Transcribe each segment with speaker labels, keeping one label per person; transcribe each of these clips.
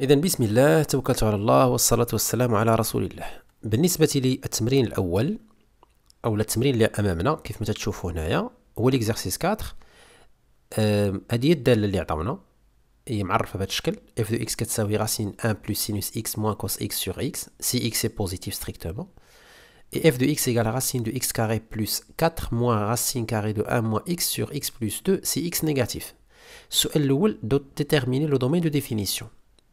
Speaker 1: إذا بسم الله توكلت على الله والصلاة والسلام على رسول الله بالنسبة للتمرين الأول أو التمرين اللي أمامنا كيف ما تشوفوا هنايا هو ليكزارسيس 4 هذه هي الدالة اللي عطاونا هي معرفة بهذا الشكل f de x كتساوي racine 1 plus سينوس x moins cos x sur x si x est positif strictement et f de x égale racine de x carré plus 4 moins racine carré de 1 moins x sur x plus 2 si x est négatif. السؤال الأول doit déterminer le domaine de définition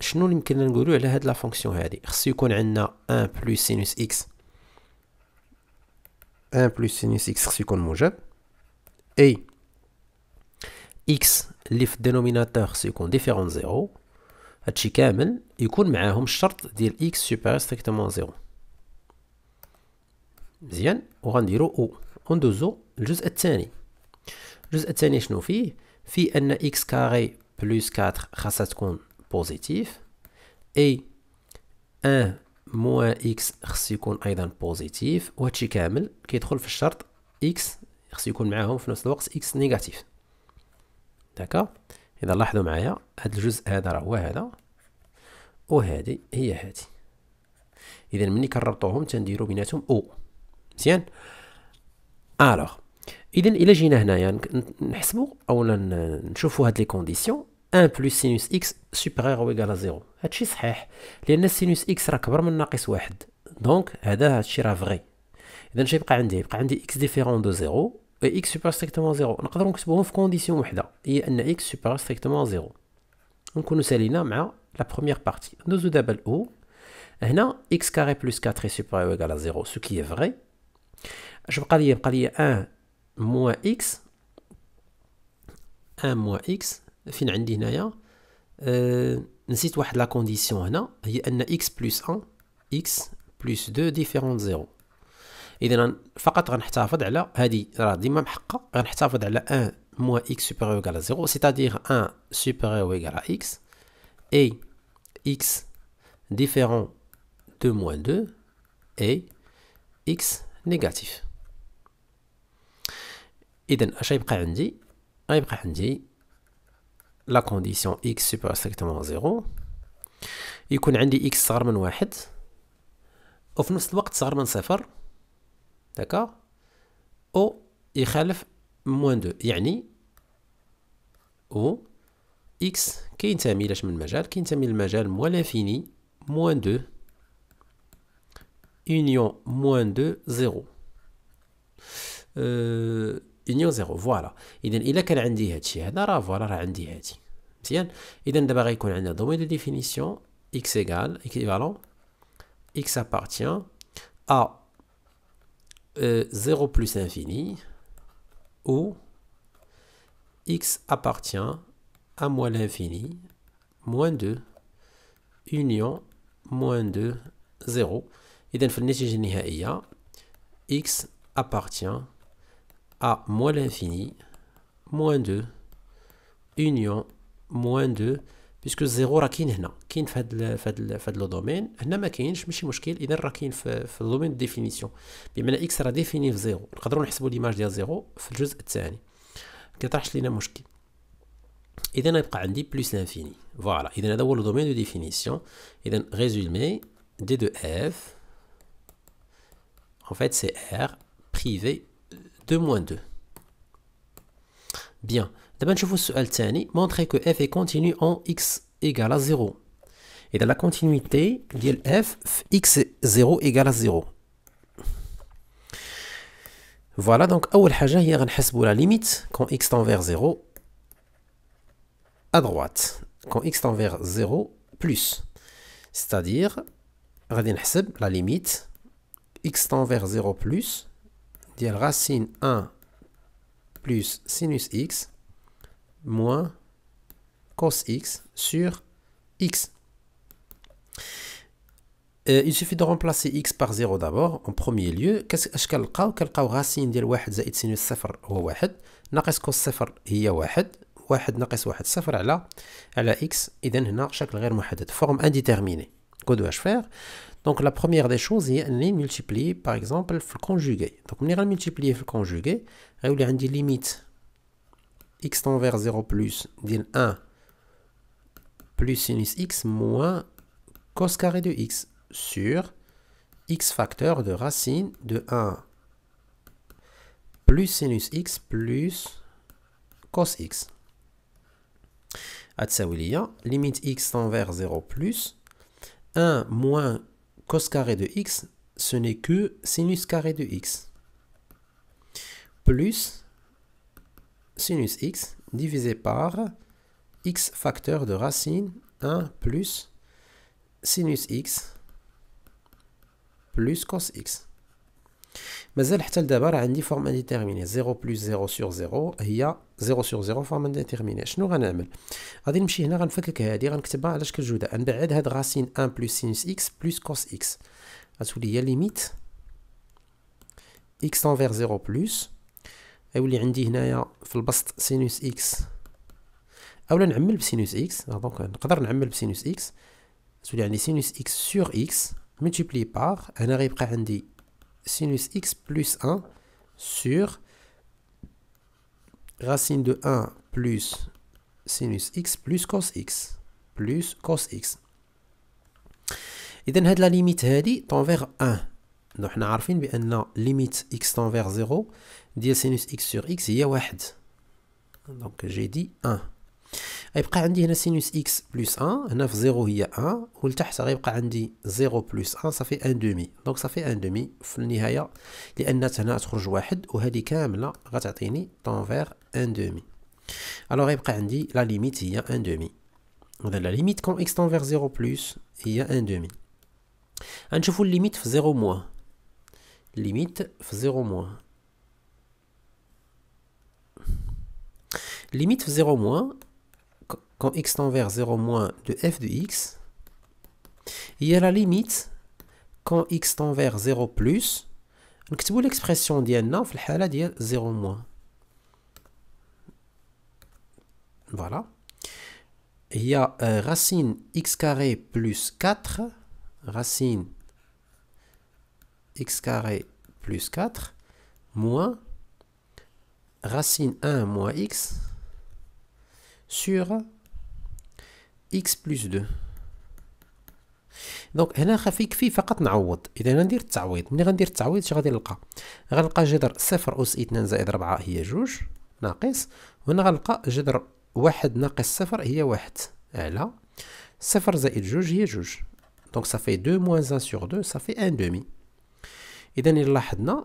Speaker 1: شنو اللي يمكننا نقولو على هاد لا فونكسيون هادي خصو يكون عندنا 1 بلس سينوس اكس 1 بلس سينوس اكس خصو يكون موجب اي اكس اللي في الدينوميناتور خصو يكون ديفيرون زيرو هادشي كامل يكون معاهم الشرط ديال اكس سوبر ستريكتومون زيرو مزيان وغنديرو او وندوزو الجزء الثاني الجزء الثاني شنو فيه فيه ان اكس كاري بلس 4 خاصها تكون بوزيتيف اي 1 موان اكس خص يكون ايضا بوزيتيف وهادشي كامل كيدخل في الشرط اكس خص يكون معاهم في نفس الوقت اكس نيجاتيف داكا اذا لاحظوا معايا هاد الجزء هذا راه هو هذا وهادي هي هادي اذا ملي كنربطوهم تنديروا بيناتهم او مزيان الوغ اذا الا جينا هنايا يعني نحسبوا اولا نشوفوا هاد لي كونديسيون 1 plus sinus x supérieur ou égal à 0. C'est sinus x sera donc vrai. donc x différent de 0. et x supérieur strictement zéro. On donc condition x supérieur strictement zéro. Donc nous allons hein. la première partie. Nous allons o x carré plus 4 est supérieur ou égal à zéro, ce qui est vrai. Je vais un moins x, 1 moins x فين عندي هنايا أه نسيت واحد لا كونديسيون هنا هي ان اكس بلس 1 اكس بلس 2 ديفيرون زيرو اذا فقط غنحتفظ على هذه راه ديما محقه غنحتفظ على 1 موا اكس سوبيريور ايكال زيرو سيتادير 1 سوبيريور ايكال اكس اي اكس ديفيرون 2 موان 2 اي اكس نيجاتيف اذا اش غيبقى عندي غيبقى عندي La condition x super strictement 0. Et nous avons dit x qui est en train de se faire. D'accord O, il y a moins 2. Il y a O, x qui est en train de faire. Qui est en train de faire. Moins l'infini. Moins 2. Union moins 2, 0. Euh union 0 voilà اذا الا كان عندي هادشي هذا راه فوالا راه عندي هادي مزيان اذا دابا غيكون عندنا domaine de définition x égale, équivalent x appartient à 0 euh, plus infini ou x appartient à moins l'infini moins 2 union moins 2 0 et d'un finition x appartient a moins l'infini, moins 2, union, moins 2, puisque 0 راه كاين هنا كاين في هذا في il لو دومين هنا ما كاينش ماشي مشكل اذا راه كاين في, الدومين ديفينيسيون بمعنى x راه ديفيني في زيرو نقدروا نحسبوا ليماج ديال زيرو في الجزء الثاني كيطرحش لينا مشكل اذا يبقى عندي بلس لانفيني en fait c'est R privé 2 moins 2. Bien. D'abord, je vous souhaite montrer que f est continu en x égale à 0. Et dans la continuité, f, x 0 égale à 0. Voilà, donc, أول حاجة هي غنحسبوا la limite quand x tend vers 0 à droite. Quand x tend vers 0 plus. C'est-à-dire, la limite x tend vers 0 plus dial racine 1 plus sinus x moins cos x sur x. Euh, il suffit de remplacer x par 0 d'abord, en premier lieu. Qu'est-ce que je vais faire racine de 1 plus sinus 0 ou 1. Nakes cos 0 est 1. 1 nakes 1 0 à la x. Et donc, je on a une forme indéterminée. Que faire donc la première des choses est les multiplier par exemple le conjugué. Donc on va multiplier le conjugué, on a limite x tend vers 0 plus 1 plus sinus x moins cos carré de x sur x facteur de racine de 1 plus sinus x plus cos x. À limite x tend vers 0 plus 1 moins cos carré de x, ce n'est que sinus carré de x. Plus sinus x divisé par x facteur de racine 1 plus sinus x plus cos x. مازال حتى لدابا راه عندي فورم انديتيرميني 0 بلس 0 سور 0 هي 0 سور 0 فورم انديتيرميني شنو غنعمل غادي نمشي هنا غنفكك هادي غنكتبها على شكل جوده نبعد هاد غاسين 1 بلس سينوس اكس بلس كوس اكس غتولي هي ليميت اكس انفير 0 بلس غيولي عندي هنايا في البسط سينوس اكس اولا نعمل بسينوس اكس دونك نقدر نعمل بسينوس اكس تولي عندي سينوس اكس سور اكس ملتيبلي باغ هنا غيبقى عندي sinus x plus 1 sur racine de 1 plus sinus x plus cos x plus cos x. Et donc, la limite هذه tend vers 1. Donc, nous savons que la limite x tend vers 0 Sin sinus x sur x est 1. Donc, j'ai dit 1. غيبقى عندي هنا سينوس اكس بلس 1 هنا في 0 هي 1 ولتحت غيبقى عندي 0 بلس 1 صافي 1 دومي دونك صافي 1 دومي في النهايه لان هنا تخرج واحد وهذه كامله غتعطيني طونفير 1 دومي الوغ غيبقى عندي لا ليميت هي 1 دومي اذا لا ليميت كون اكس طون طونفير 0 بلس هي 1 دومي غنشوفو الليميت في 0 موان ليميت في 0 موان ليميت في 0 موان quand x tend vers 0 moins de f de x. y a la limite, quand x tend vers 0 plus, vous l'expression ديالنا في الحالة dire 0 moins. Voilà. Il y a euh, racine x carré plus 4, racine x carré plus 4, moins racine 1 moins x sur اكس plus دو دونك هنا خفي يكفي فقط نعوض اذا غندير التعويض ملي غندير التعويض اش غادي نلقى غنلقى جذر صفر اس 2 زائد ربعة هي جوج ناقص وهنا غنلقى جذر واحد ناقص صفر هي واحد على صفر زائد جوج هي جوج دونك صافي دو موان ان سور دو صافي ان دومي اذا الا لاحظنا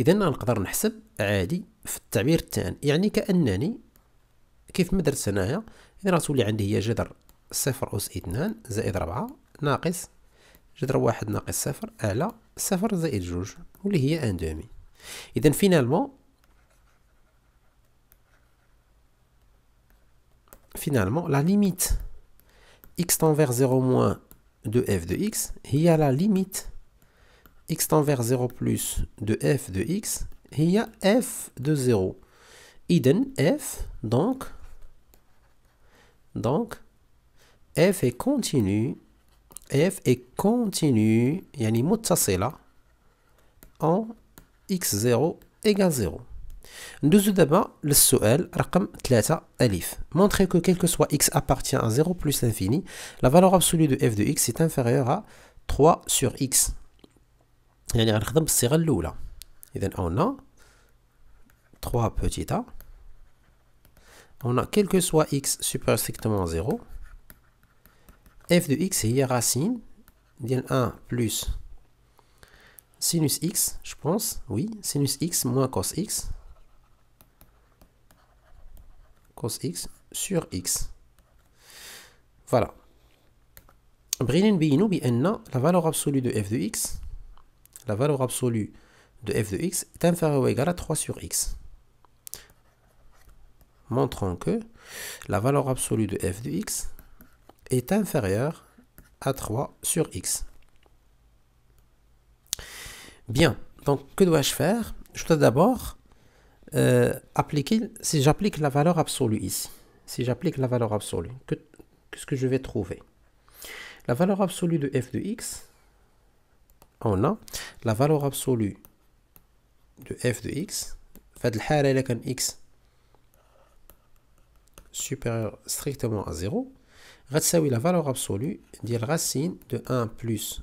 Speaker 1: اذا نقدر نحسب عادي في التعبير الثاني يعني كانني كيف ما درت هنايا اذا غتولي عندي هي جذر صفر اس اثنان زائد ربعة ناقص جذر واحد ناقص صفر على صفر زائد جوج واللي هي ان دومي اذا فينالمون فينالمون لا ليميت x tend vers 0 دو اف f اكس x, لا ليميت x tend vers 0 plus de f de x, il y a f de 0. Iden, f, donc, donc, f est continu, f est continu, c'est là, en x0 égale 0. le le le رقم 3 alif montrer que quel que soit x appartient à 0 plus l'infini la valeur absolue de f de x est inférieure à 3 sur x يعني غنخدم الاولى اذا on a 3 petit a on a quel que soit x super strictement 0 f de x la racine ديال 1 plus sinus x je pense oui sinus x moins cos x cos x sur x voilà بغينا nous بان la valeur absolue de f de x la valeur absolue de f de x est inférieure ou égale à 3 sur x. Montrons que la valeur absolue de f de x est inférieure à 3 sur x. Bien, donc que dois-je faire Je dois d'abord euh, appliquer, si j'applique la valeur absolue ici, si j'applique la valeur absolue, quest ce que je vais trouver La valeur absolue de f de x, on a la valeur absolue de f de x فهاد الحالة x supérieur strictement à 0 oui la valeur absolue la racine de 1 plus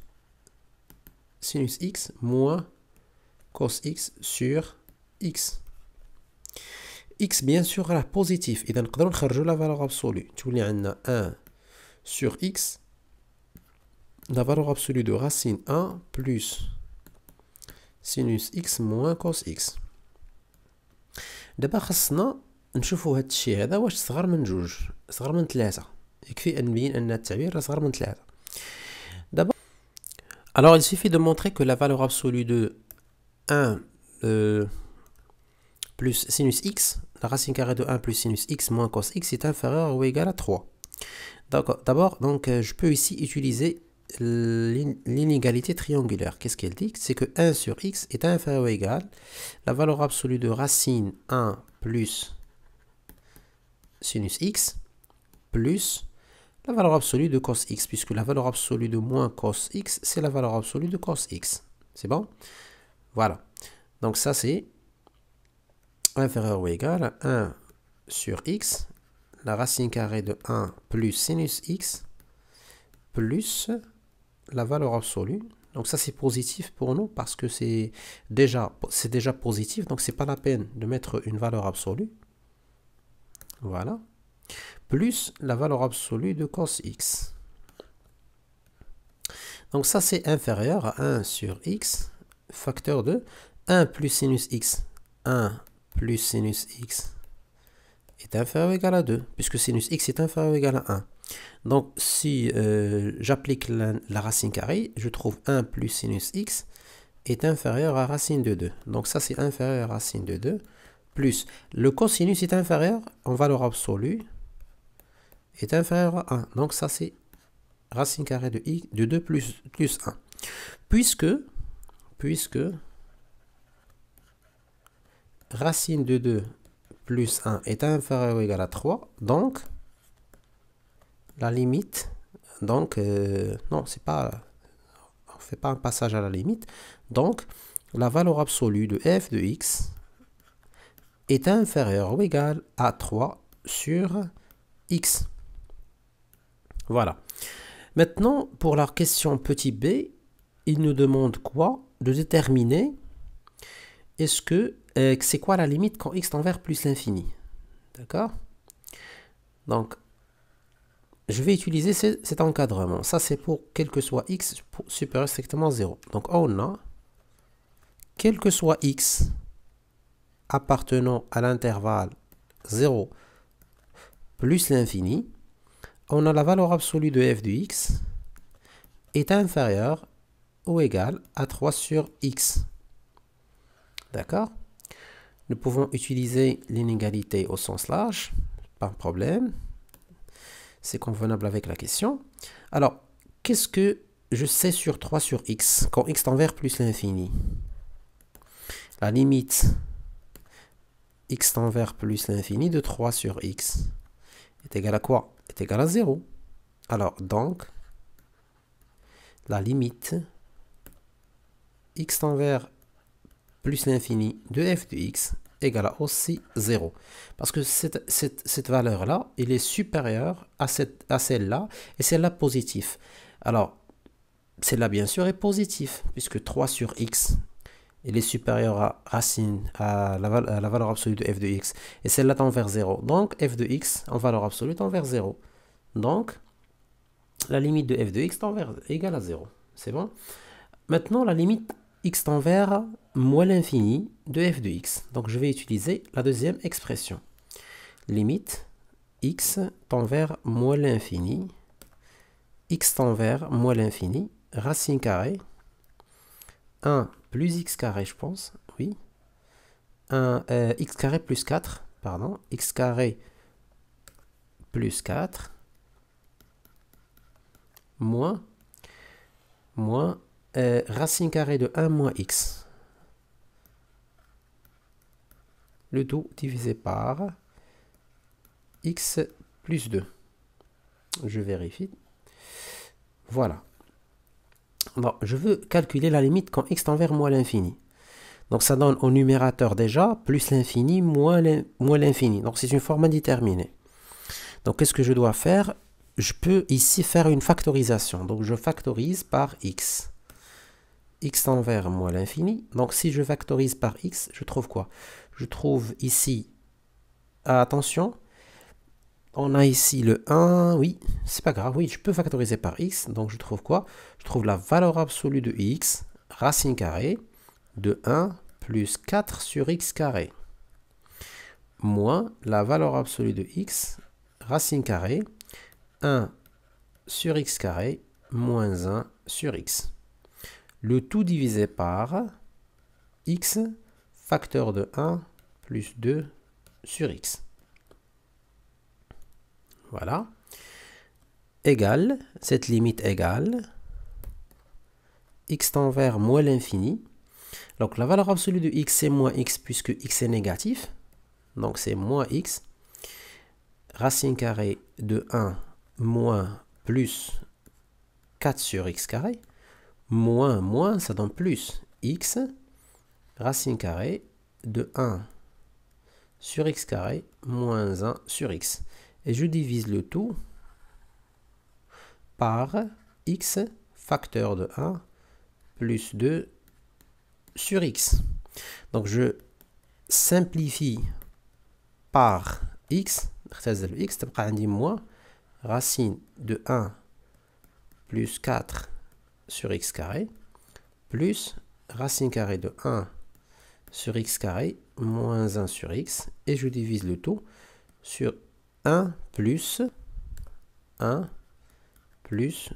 Speaker 1: sinus x moins cos x sur x x bien sûr est positif et donc نخرجوا la valeur absolue tu a 1 sur x la valeur absolue de racine 1 plus sinus x moins cos x D'abord, alors il suffit de montrer que la valeur absolue de 1 euh, plus sinus x la racine carrée de 1 plus sinus x moins cos x est inférieure ou égale à 3 D'accord. D'abord, donc, euh, je peux ici utiliser l'inégalité triangulaire. Qu'est-ce qu'elle dit C'est que 1 sur x est inférieur ou égal la valeur absolue de racine 1 plus sinus x plus la valeur absolue de cos x, puisque la valeur absolue de moins cos x, c'est la valeur absolue de cos x. C'est bon Voilà. Donc ça, c'est inférieur ou égal à 1 sur x, la racine carrée de 1 plus sinus x, plus la valeur absolue. Donc ça c'est positif pour nous parce que c'est déjà, c'est déjà positif, donc c'est pas la peine de mettre une valeur absolue. Voilà. Plus la valeur absolue de cos x. Donc ça c'est inférieur à 1 sur x, facteur de 1 plus sinus x. 1 plus sinus x est inférieur ou égal à 2, puisque sinus x est inférieur ou égal à 1. Donc si euh, j'applique la, racine carrée, je trouve 1 plus sinus x est inférieur à racine de 2. Donc ça c'est inférieur à racine de 2 plus le cosinus est inférieur en valeur absolue est inférieur à 1. Donc ça c'est racine carrée de, x de 2 plus, plus 1. Puisque, puisque racine de 2 plus 1 est inférieur ou égal à 3, donc la limite. Donc, euh, non, c'est pas, on fait pas un passage à la limite. Donc, la valeur absolue de f de x est inférieure ou égale à 3 sur x. Voilà. Maintenant, pour la question petit b, il nous demande quoi De déterminer est-ce que euh, c'est quoi la limite quand x tend vers plus l'infini. D'accord Donc, je vais utiliser cet encadrement. Ça, c'est pour quel que soit x supérieur strictement 0. Donc, on a quel que soit x appartenant à l'intervalle 0 plus l'infini, on a la valeur absolue de f de x est inférieure ou égale à 3 sur x. D'accord Nous pouvons utiliser l'inégalité au sens large, pas de problème c'est convenable avec la question. Alors, qu'est-ce que je sais sur 3 sur x quand x tend vers plus l'infini La limite x tend vers plus l'infini de 3 sur x est égale à quoi Est égale à 0. Alors, donc, la limite x tend vers plus l'infini de f de x égale à aussi 0. Parce que cette, valeur-là, il est supérieure à, cette, à celle-là, et celle-là positive. Alors, celle-là, bien sûr, est positive, puisque 3 sur x, elle est supérieur à racine, à la, la valeur absolue de f de x, et celle-là tend vers 0. Donc, f de x, en valeur absolue, tend vers 0. Donc, la limite de f de x tend vers égale à 0. C'est bon Maintenant, la limite x tend vers moins l'infini de f de x. Donc je vais utiliser la deuxième expression. Limite x tend vers moins l'infini, x tend vers moins l'infini, racine carrée, 1 plus x carré je pense, oui, 1, euh, x carré plus 4, pardon, x carré plus 4, moins, moins euh, racine carrée de 1 moins x. Le tout divisé par x plus 2. Je vérifie. Voilà. je veux calculer la limite quand x tend vers moins l'infini. Donc ça donne au numérateur déjà plus l'infini moins l'infini. Donc c'est une forme indéterminée. Donc qu'est-ce que je dois faire Je peux ici faire une factorisation. Donc je factorise par x x envers moins l'infini. Donc si je factorise par x, je trouve quoi Je trouve ici, attention, on a ici le 1, oui, c'est pas grave, oui, je peux factoriser par x, donc je trouve quoi Je trouve la valeur absolue de x, racine carrée, de 1 plus 4 sur x carré, moins la valeur absolue de x, racine carrée, 1 sur x carré, moins 1 sur x le tout divisé par x facteur de 1 plus 2 sur x. Voilà. Égale, cette limite égale, x tend vers moins l'infini. Donc la valeur absolue de x c'est moins x puisque x est négatif. Donc c'est moins x. Racine carrée de 1 moins plus 4 sur x carré. Moins, moins, ça donne plus. x, racine carrée de 1 sur x carré moins 1 sur x. Et je divise le tout par x facteur de 1 plus 2 sur x. Donc je simplifie par x, x, moins racine de 1 plus 4 sur x carré plus racine carrée de 1 sur x carré moins 1 sur x et je divise le tout sur 1 plus 1 plus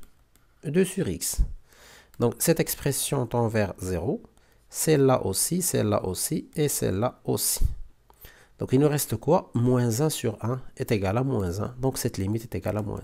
Speaker 1: 2 sur x. Donc cette expression tend vers 0, celle-là aussi, celle-là aussi et celle-là aussi. Donc il nous reste quoi Moins 1 sur 1 est égal à moins 1, donc cette limite est égale à moins 1.